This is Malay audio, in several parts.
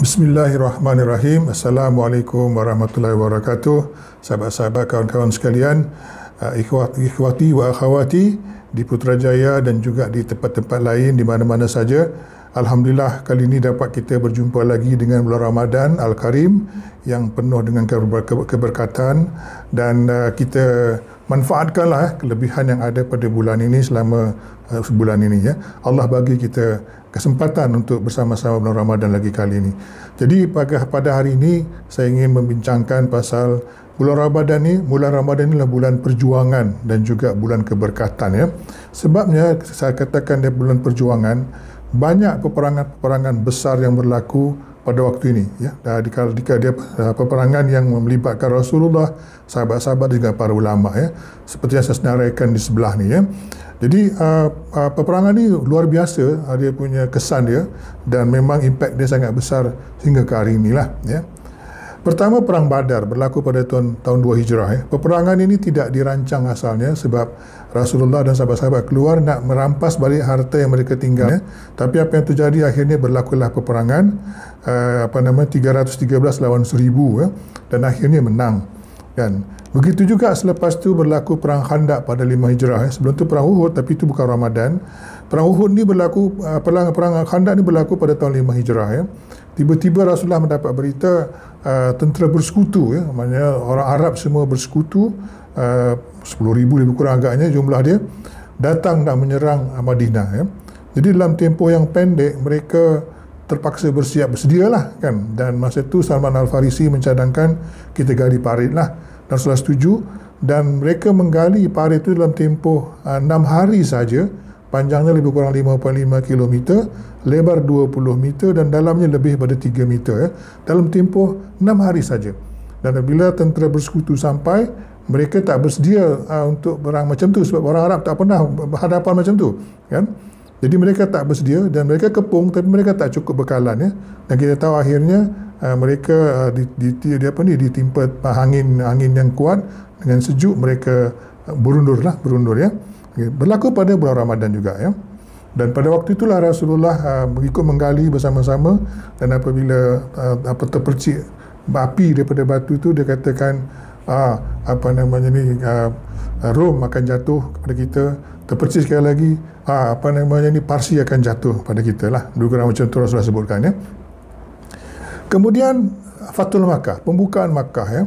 Bismillahirrahmanirrahim. Assalamualaikum warahmatullahi wabarakatuh. Sahabat-sahabat kawan-kawan sekalian, uh, ikhwati wa akhawati di Putrajaya dan juga di tempat-tempat lain di mana-mana saja. Alhamdulillah kali ini dapat kita berjumpa lagi dengan bulan Ramadan Al-Karim yang penuh dengan keberkatan dan uh, kita manfaatkanlah kelebihan yang ada pada bulan ini selama uh, sebulan ini ya. Allah bagi kita kesempatan untuk bersama-sama bulan Ramadan lagi kali ini. Jadi pada pada hari ini saya ingin membincangkan pasal bulan Ramadan ini, bulan Ramadan ini adalah bulan perjuangan dan juga bulan keberkatan ya. Sebabnya saya katakan dia bulan perjuangan banyak peperangan-peperangan besar yang berlaku pada waktu ini ya dikala dia, dia eh, peperangan yang melibatkan Rasulullah sahabat-sahabat juga para ulama ya seperti yang saya senaraikan di sebelah ni ya jadi uh, uh, peperangan ini luar biasa uh, dia punya kesan dia dan memang impak dia sangat besar sehingga ke hari inilah ya pertama perang Badar berlaku pada tahun tahun 2 Hijrah ya peperangan ini tidak dirancang asalnya sebab Rasulullah dan sahabat-sahabat keluar nak merampas balik harta yang mereka tinggal. Tapi apa yang terjadi akhirnya berlakulah peperangan eh, apa nama 313 lawan 1000 ya. dan akhirnya menang. Kan? Begitu juga selepas itu berlaku perang Khandak pada 5 Hijrah. Ya. Sebelum itu perang Uhud tapi itu bukan Ramadan. Perang Uhud ni berlaku eh, perang perang Khandak ni berlaku pada tahun 5 Hijrah ya. Tiba-tiba Rasulullah mendapat berita Eh, tentera bersekutu ya maknanya orang Arab semua bersekutu eh, uh, 10000 lebih kurang agaknya jumlah dia datang nak menyerang Madinah ya jadi dalam tempoh yang pendek mereka terpaksa bersiap bersedialah kan dan masa itu Salman al-Farisi mencadangkan kita gali paritlah dan setuju dan mereka menggali parit itu dalam tempoh uh, eh, 6 hari saja panjangnya lebih kurang 5.5 km, lebar 20 meter dan dalamnya lebih daripada 3 meter ya, dalam tempoh 6 hari saja. Dan apabila tentera bersekutu sampai, mereka tak bersedia uh, untuk berang macam tu sebab orang Arab tak pernah berhadapan macam tu, kan? Jadi mereka tak bersedia dan mereka kepung tapi mereka tak cukup bekalan ya. Dan kita tahu akhirnya uh, mereka uh, di, di, di, di apa ni ditimpa angin angin yang kuat dengan sejuk mereka berundur lah berundur ya okay. berlaku pada bulan Ramadan juga ya dan pada waktu itulah Rasulullah uh, ikut menggali bersama-sama dan apabila uh, apa terpercik api daripada batu itu dia katakan ah, apa namanya ni uh, Rom akan jatuh kepada kita terpercik sekali lagi ah, apa namanya ni Parsi akan jatuh pada kita lah dua kurang macam tu Rasulullah sebutkan ya kemudian Fathul Makkah pembukaan Makkah ya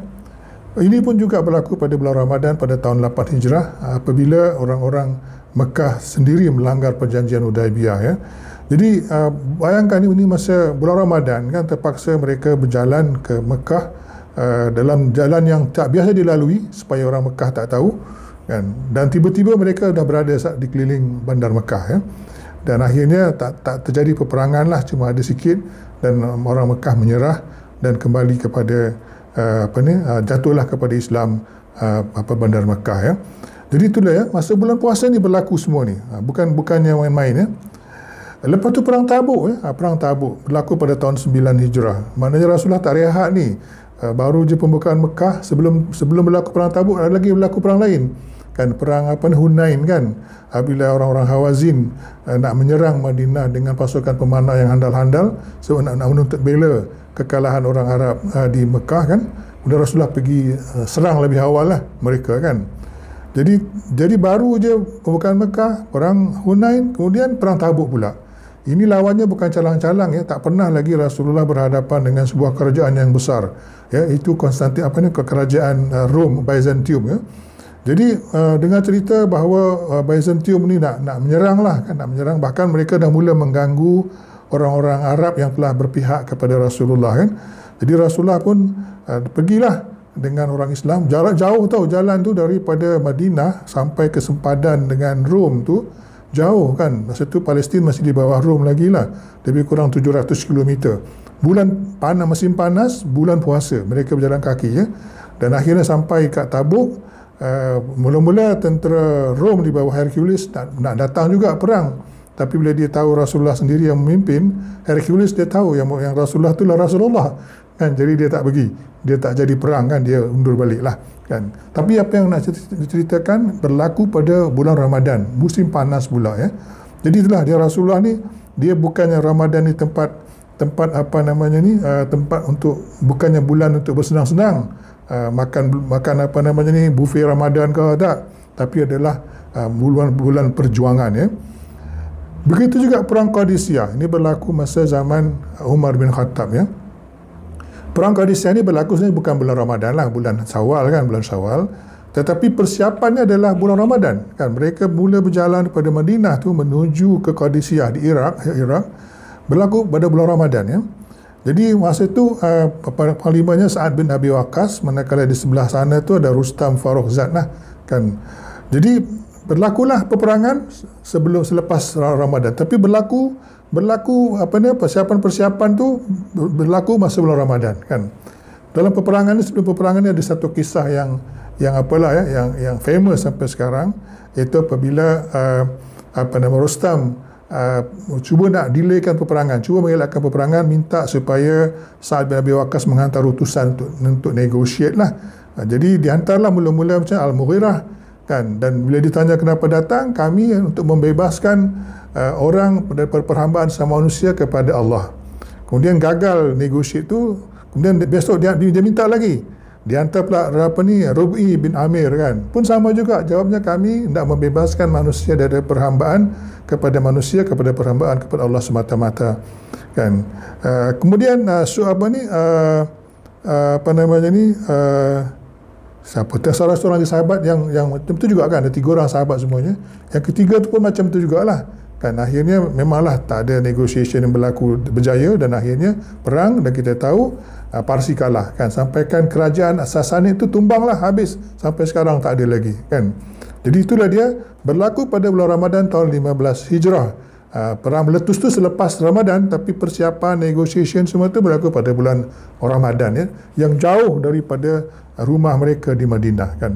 ini pun juga berlaku pada bulan Ramadan pada tahun 8 Hijrah apabila orang-orang Mekah sendiri melanggar perjanjian Hudaibiyah ya. Jadi uh, bayangkan ini masa bulan Ramadan kan terpaksa mereka berjalan ke Mekah uh, dalam jalan yang tak biasa dilalui supaya orang Mekah tak tahu kan dan tiba-tiba mereka dah berada di keliling bandar Mekah ya. Dan akhirnya tak tak terjadi peperangan lah cuma ada sikit dan orang Mekah menyerah dan kembali kepada Eh, apa ni eh, jatuhlah kepada Islam eh, apa bandar Mekah ya. Jadi itulah ya masa bulan puasa ni berlaku semua ni. Bukan bukannya main-main ya. Lepas tu perang Tabuk ya, perang Tabuk berlaku pada tahun 9 Hijrah. Maknanya Rasulullah tak rehat ni. Baru je pembukaan Mekah sebelum sebelum berlaku perang Tabuk ada lagi berlaku perang lain kan perang apa ni Hunain kan apabila orang-orang Hawazin uh, nak menyerang Madinah dengan pasukan pemanah yang handal-handal sebab so, nak nak menuntut bela kekalahan orang Arab uh, di Mekah kan Kemudian Rasulullah pergi uh, serang lebih awal lah mereka kan jadi jadi baru je pembukaan Mekah perang Hunain kemudian perang Tabuk pula ini lawannya bukan calang-calang ya tak pernah lagi Rasulullah berhadapan dengan sebuah kerajaan yang besar ya itu Konstantin apa ni kerajaan uh, Rom Byzantium ya jadi uh, dengar cerita bahawa uh, eh, Byzantium ni nak nak menyerang lah kan nak menyerang bahkan mereka dah mula mengganggu orang-orang Arab yang telah berpihak kepada Rasulullah kan. Jadi Rasulullah pun uh, pergilah dengan orang Islam jarak jauh tau jalan tu daripada Madinah sampai ke sempadan dengan Rom tu jauh kan masa tu Palestin masih di bawah Rom lagi lah lebih kurang 700 km bulan panas musim panas bulan puasa mereka berjalan kaki ya dan akhirnya sampai kat Tabuk uh, mula-mula tentera Rom di bawah Hercules nak, nak datang juga perang tapi bila dia tahu Rasulullah sendiri yang memimpin Hercules dia tahu yang, yang Rasulullah lah Rasulullah kan jadi dia tak pergi dia tak jadi perang kan dia undur baliklah kan tapi apa yang nak ceritakan berlaku pada bulan Ramadan musim panas pula ya jadi itulah dia Rasulullah ni dia bukannya Ramadan ni tempat tempat apa namanya ni uh, tempat untuk bukannya bulan untuk bersenang-senang Ah, makan makan apa namanya ni buffet Ramadan ke tak tapi adalah bulan-bulan ah, perjuangan ya begitu juga perang Qadisiyah ini berlaku masa zaman Umar bin Khattab ya perang Qadisiyah ini berlaku sebenarnya bukan bulan Ramadan lah bulan Syawal kan bulan Syawal tetapi persiapannya adalah bulan Ramadan kan mereka mula berjalan daripada Madinah tu menuju ke Qadisiyah di Iraq Iraq berlaku pada bulan Ramadan ya jadi masa itu uh, eh, parlimennya Sa'ad bin Abi Waqas manakala di sebelah sana tu ada Rustam Farukh Zad lah kan. Jadi berlakulah peperangan sebelum selepas Ramadan tapi berlaku berlaku apa ni persiapan-persiapan tu berlaku masa bulan Ramadan kan. Dalam peperangan ini sebelum peperangan ni ada satu kisah yang yang apalah ya yang yang famous sampai sekarang iaitu apabila uh, apa nama Rustam uh, cuba nak delaykan peperangan, cuba mengelakkan peperangan, minta supaya Sa'ad bin Abi Waqqas menghantar utusan untuk, untuk negotiate lah. Uh, jadi dihantarlah mula-mula macam Al-Mughirah kan dan bila ditanya kenapa datang kami untuk membebaskan uh, orang daripada perhambaan sama manusia kepada Allah kemudian gagal negosiat tu, kemudian besok dia, dia minta lagi di antara pula apa ni Rubi bin Amir kan. Pun sama juga jawabnya kami tidak membebaskan manusia dari perhambaan kepada manusia kepada perhambaan kepada Allah semata-mata. Kan. Uh, kemudian uh, su apa ni uh, uh, apa namanya ni uh, siapa tu salah seorang sahabat yang yang macam tu juga kan ada tiga orang sahabat semuanya. Yang ketiga tu pun macam tu jugalah dan akhirnya memanglah tak ada negosiasi yang berlaku berjaya dan akhirnya perang dan kita tahu uh, Parsi kalah kan sampaikan kerajaan Sasanid itu tumbanglah habis sampai sekarang tak ada lagi kan jadi itulah dia berlaku pada bulan Ramadan tahun 15 Hijrah uh, perang meletus tu selepas Ramadan tapi persiapan negosiasi semua itu berlaku pada bulan Ramadan ya yang jauh daripada rumah mereka di Madinah kan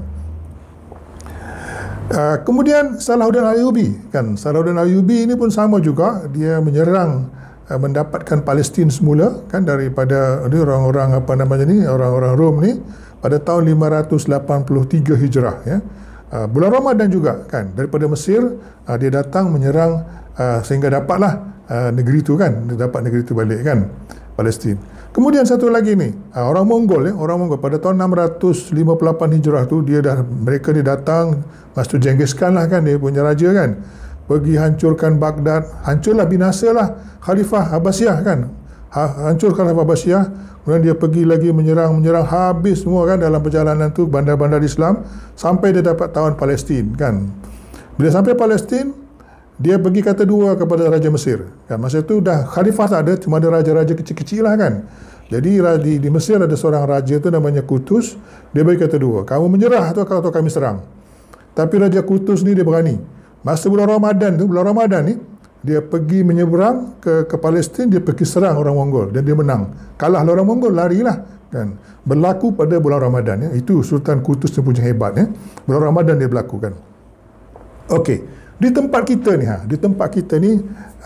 Uh, kemudian Salahuddin Ayyubi kan Salahuddin Ayyubi ini pun sama juga dia menyerang uh, mendapatkan Palestin semula kan daripada orang-orang apa namanya ni orang-orang Rom ni pada tahun 583 Hijrah ya uh, bulan Ramadan juga kan daripada Mesir uh, dia datang menyerang uh, sehingga dapatlah uh, negeri itu kan dia dapat negeri itu balik kan Palestin. Kemudian satu lagi ni, ha, orang Mongol ya, orang Mongol pada tahun 658 Hijrah tu dia dah mereka ni datang masuk Genghis Khan lah kan dia punya raja kan. Pergi hancurkan Baghdad, hancurlah binasalah Khalifah Abbasiyah kan. Ha, hancurkan Khalifah Abbasiyah, kemudian dia pergi lagi menyerang-menyerang habis semua kan dalam perjalanan tu bandar-bandar Islam sampai dia dapat tahun Palestin kan. Bila sampai Palestin, dia pergi kata dua kepada Raja Mesir. Kan, masa itu dah khalifah tak ada, cuma ada raja-raja kecil-kecil lah kan. Jadi di, di Mesir ada seorang raja itu namanya Kutus, dia bagi kata dua, kamu menyerah atau, atau kami serang. Tapi Raja Kutus ni dia berani. Masa bulan Ramadan tu, bulan Ramadan ni, dia pergi menyeberang ke, ke Palestin, dia pergi serang orang Mongol dan dia menang. Kalah orang Mongol, larilah. Kan. Berlaku pada bulan Ramadan. Ya. Itu Sultan Kutus tu punya hebat. Ya. Bulan Ramadan dia berlaku kan. Okey, di tempat kita ni ha, di tempat kita ni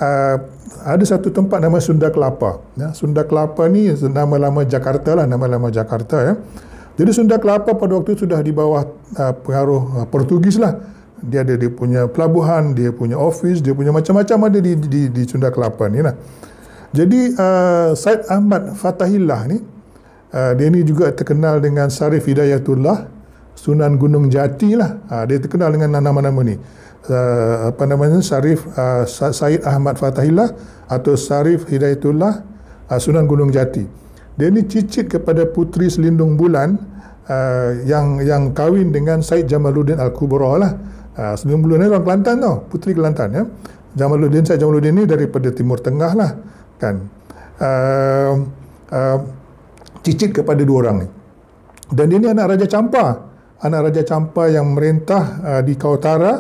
uh, ada satu tempat nama Sunda Kelapa. Ya, Sunda Kelapa ni nama lama Jakarta lah, nama lama Jakarta ya. Jadi Sunda Kelapa pada waktu itu sudah di bawah uh, pengaruh uh, Portugis lah. Dia ada dia punya pelabuhan, dia punya office, dia punya macam-macam ada di di, di Sunda Kelapa ni lah. Jadi uh, Said Ahmad Fatahillah ni uh, dia ni juga terkenal dengan Sarif Hidayatullah Sunan Gunung Jati lah. Uh, dia terkenal dengan nama-nama ni uh, apa namanya Sarif uh, eh, Said Ahmad Fatahillah atau Sarif Hidayatullah uh, Sunan Gunung Jati. Dia ni cicit kepada putri Selindung Bulan uh, yang yang kahwin dengan Said Jamaluddin Al-Kubra lah. Uh, Selindung Bulan ni orang Kelantan tau, putri Kelantan ya. Jamaluddin Said Jamaluddin ni daripada Timur Tengah lah kan. Uh, uh, cicit kepada dua orang ni. Dan dia ni anak Raja Campa. Anak Raja Campa yang merintah uh, di Kautara. Utara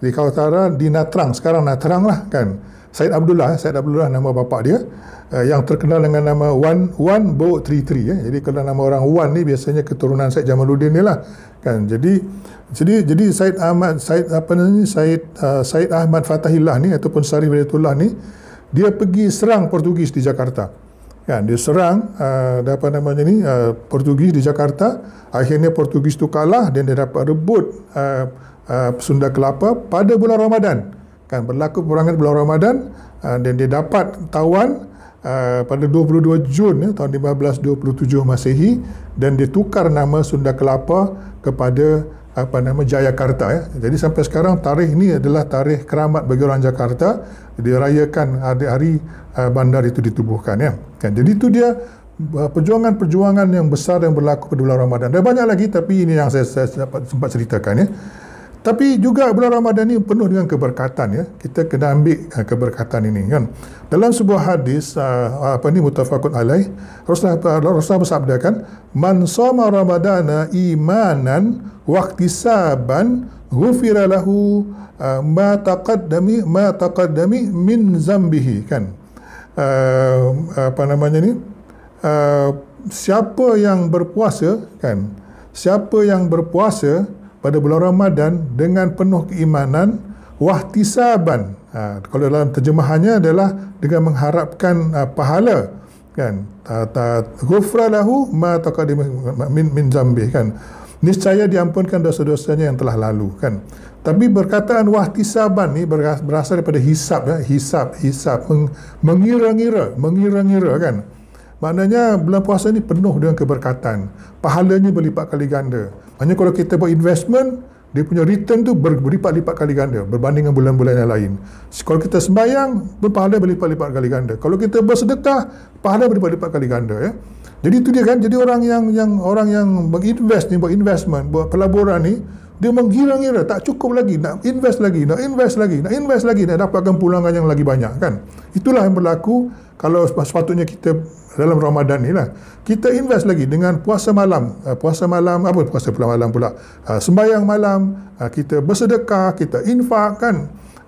di Kalimantan di Natrang sekarang Natrang lah kan Syed Abdullah eh? Syed Abdullah nama bapa dia eh, yang terkenal dengan nama Wan Wan Bo Tri Tri ya. jadi kalau nama orang Wan ni biasanya keturunan Syed Jamaluddin ni lah kan jadi jadi jadi Syed Ahmad Syed apa namanya Syed uh, Said Ahmad Fatahillah ni ataupun Sarif Bidatullah ni dia pergi serang Portugis di Jakarta kan dia serang uh, apa namanya ni uh, Portugis di Jakarta akhirnya Portugis tu kalah dan dia dapat rebut uh, uh, Sunda Kelapa pada bulan Ramadan kan berlaku perangan bulan Ramadan uh, dan dia dapat tawan uh, pada 22 Jun ya, tahun 1527 Masehi dan dia tukar nama Sunda Kelapa kepada apa nama Jayakarta ya. Jadi sampai sekarang tarikh ini adalah tarikh keramat bagi orang Jakarta dirayakan hari, -hari uh, bandar itu ditubuhkan ya. Kan jadi itu dia uh, perjuangan-perjuangan yang besar yang berlaku pada bulan Ramadan. Ada banyak lagi tapi ini yang saya, saya sempat ceritakan ya. Tapi juga bulan Ramadan ini penuh dengan keberkatan ya. Kita kena ambil uh, keberkatan ini kan. Dalam sebuah hadis uh, apa ni mutafakun alaih Rasulullah, Rasulullah bersabda kan man soma ramadana imanan waqtisaban ghufira lahu uh, ma taqaddami ma taqaddami min zambihi kan. Uh, apa namanya ni? Uh, siapa yang berpuasa kan? Siapa yang berpuasa pada bulan Ramadan dengan penuh keimanan wahtisaban. Ha, kalau dalam terjemahannya adalah dengan mengharapkan uh, pahala kan ghufra lahu ma taqaddim min min zambih kan niscaya diampunkan dosa-dosanya yang telah lalu kan tapi perkataan wahtisaban ni berasal daripada hisab ya hisab hisab meng, mengira-ngira mengira-ngira kan maknanya bulan puasa ni penuh dengan keberkatan pahalanya berlipat kali ganda hanya kalau kita buat investment, dia punya return tu berlipat-lipat kali ganda berbanding dengan bulan-bulan yang lain. Kalau kita sembahyang, pahala berlipat-lipat kali ganda. Kalau kita bersedekah, pahala berlipat-lipat kali ganda. Ya. Jadi itu dia kan, jadi orang yang yang orang yang menginvest ni, buat investment, buat pelaburan ni, dia mengira-ngira tak cukup lagi nak invest lagi nak invest lagi nak invest lagi nak dapatkan pulangan yang lagi banyak kan itulah yang berlaku kalau sepatutnya kita dalam Ramadan ni lah kita invest lagi dengan puasa malam ah, puasa malam apa puasa pulang malam pula ah, sembahyang malam ah, kita bersedekah kita infak kan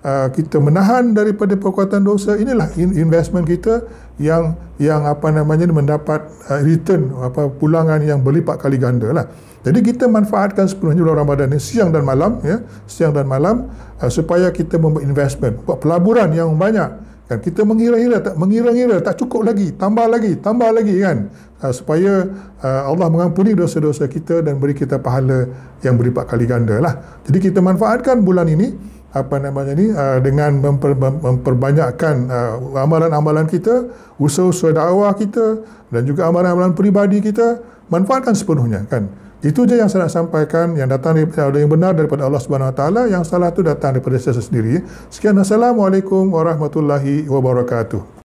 Uh, kita menahan daripada perbuatan dosa inilah investment kita yang yang apa namanya mendapat uh, return apa pulangan yang berlipat kali ganda lah. Jadi kita manfaatkan sepenuhnya bulan Ramadan ini siang dan malam ya siang dan malam uh, supaya kita membuat investment buat pelaburan yang banyak kan kita mengira-ira tak mengira-ira tak cukup lagi tambah lagi tambah lagi kan supaya Allah mengampuni dosa-dosa kita dan beri kita pahala yang berlipat kali ganda lah. Jadi kita manfaatkan bulan ini apa namanya ni uh, dengan memper, memperbanyakkan uh, amalan-amalan kita, usaha-usaha dakwah kita dan juga amalan-amalan peribadi kita manfaatkan sepenuhnya kan. Itu je yang saya nak sampaikan yang datang daripada yang benar daripada Allah Subhanahu Wa Taala yang salah tu datang daripada saya sendiri. Sekian assalamualaikum warahmatullahi wabarakatuh.